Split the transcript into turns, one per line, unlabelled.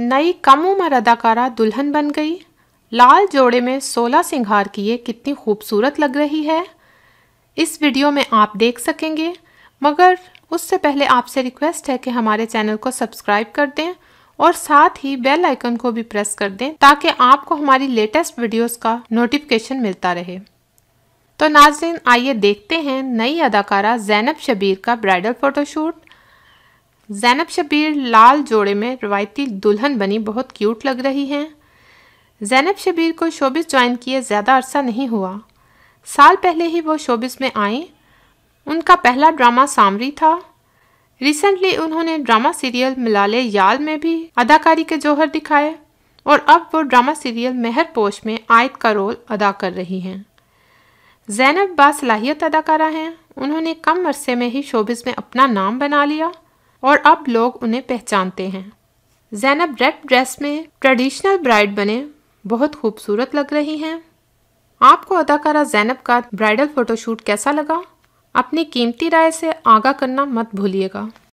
नई कम उम्र अदाकारा दुल्हन बन गई लाल जोड़े में सोलह सिंगार किए कितनी खूबसूरत लग रही है इस वीडियो में आप देख सकेंगे मगर उससे पहले आपसे रिक्वेस्ट है कि हमारे चैनल को सब्सक्राइब कर दें और साथ ही बेल आइकन को भी प्रेस कर दें ताकि आपको हमारी लेटेस्ट वीडियोस का नोटिफिकेशन मिलता रहे तो नाजरीन आइए देखते हैं नई अदाकारा जैनब शबीर का ब्राइडल फ़ोटोशूट जैनब शबीर लाल जोड़े में रवायती दुल्हन बनी बहुत क्यूट लग रही हैं जैनब शबीर को शोबिस ज्वाइन किए ज़्यादा अरसा नहीं हुआ साल पहले ही वो शोबिस में आई उनका पहला ड्रामा सामरी था रिसेंटली उन्होंने ड्रामा सीरियल मिलाले याल में भी अदाकारी के जौहर दिखाए और अब वो ड्रामा सीरियल मेहर पोश में आयत का रोल अदा कर रही हैं जैनब बासलाहियत अदाकारा हैं उन्होंने कम अरसे में ही शोबिस में अपना नाम बना लिया और अब लोग उन्हें पहचानते हैं जैनब रेड ड्रेस में ट्रेडिशनल ब्राइड बने बहुत खूबसूरत लग रही हैं आपको अदाकारा जैनब का ब्राइडल फ़ोटोशूट कैसा लगा अपनी कीमती राय से आगा करना मत भूलिएगा